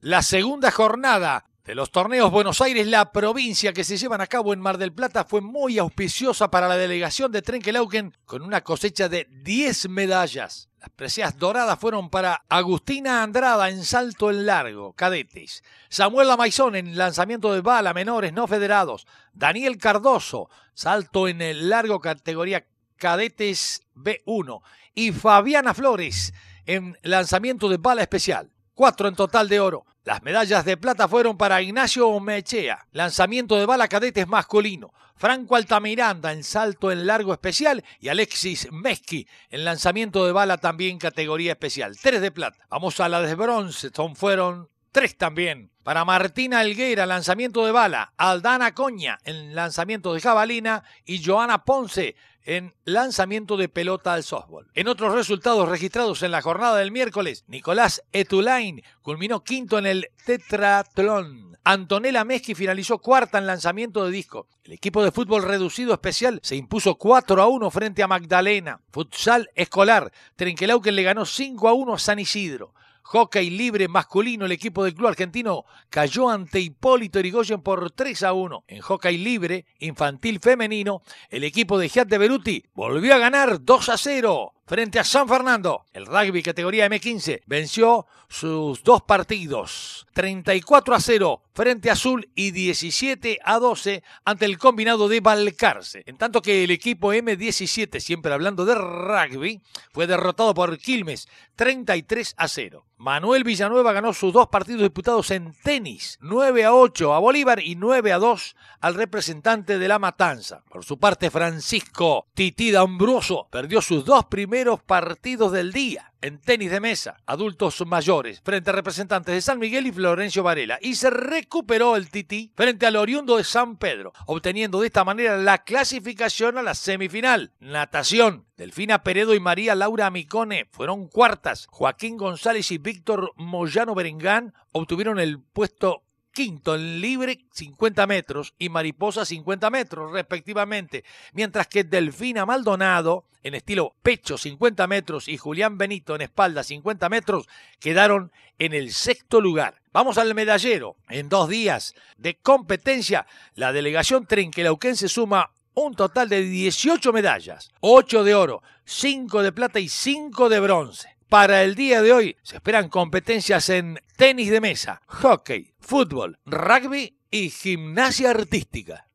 la segunda jornada de los torneos Buenos Aires, la provincia que se llevan a cabo en Mar del Plata fue muy auspiciosa para la delegación de Trenkelauken con una cosecha de 10 medallas. Las precias doradas fueron para Agustina Andrada en salto en largo, cadetes, Samuel Maizón en lanzamiento de bala, menores no federados, Daniel Cardoso, salto en el largo categoría cadetes B1 y Fabiana Flores en lanzamiento de bala especial. Cuatro en total de oro. Las medallas de plata fueron para Ignacio Mechea, lanzamiento de bala cadetes masculino, Franco Altamiranda en salto en largo especial y Alexis Mesqui en lanzamiento de bala también categoría especial, tres de plata. Vamos a la de bronce, son fueron Tres también. Para Martina Alguera, lanzamiento de bala. Aldana Coña en lanzamiento de jabalina. Y Joana Ponce en lanzamiento de pelota al softball. En otros resultados registrados en la jornada del miércoles, Nicolás Etulain culminó quinto en el tetratlón. Antonella Meschi finalizó cuarta en lanzamiento de disco. El equipo de fútbol reducido especial se impuso 4 a 1 frente a Magdalena. Futsal escolar. que le ganó 5 a 1 a San Isidro. Hockey libre masculino, el equipo del club argentino cayó ante Hipólito Yrigoyen por 3 a 1. En hockey libre infantil femenino, el equipo de Giat de Beruti volvió a ganar 2 a 0 frente a San Fernando. El rugby categoría M15 venció sus dos partidos, 34 a 0 frente a Azul y 17 a 12 ante el combinado de Balcarce. En tanto que el equipo M17, siempre hablando de rugby, fue derrotado por Quilmes 33 a 0. Manuel Villanueva ganó sus dos partidos disputados en tenis, 9 a 8 a Bolívar y 9 a 2 al representante de La Matanza. Por su parte, Francisco Titida Ambroso perdió sus dos primeros partidos del día en tenis de mesa, adultos mayores, frente a representantes de San Miguel y Florencio Varela, y se recuperó el tití frente al oriundo de San Pedro, obteniendo de esta manera la clasificación a la semifinal. Natación. Delfina Peredo y María Laura Micone fueron cuartas. Joaquín González y Víctor Moyano Berengán obtuvieron el puesto quinto en libre 50 metros y mariposa 50 metros respectivamente, mientras que Delfina Maldonado en estilo pecho 50 metros y Julián Benito en espalda 50 metros quedaron en el sexto lugar. Vamos al medallero. En dos días de competencia, la delegación trenquelauquense suma un total de 18 medallas, 8 de oro, 5 de plata y 5 de bronce. Para el día de hoy se esperan competencias en tenis de mesa, hockey, fútbol, rugby y gimnasia artística.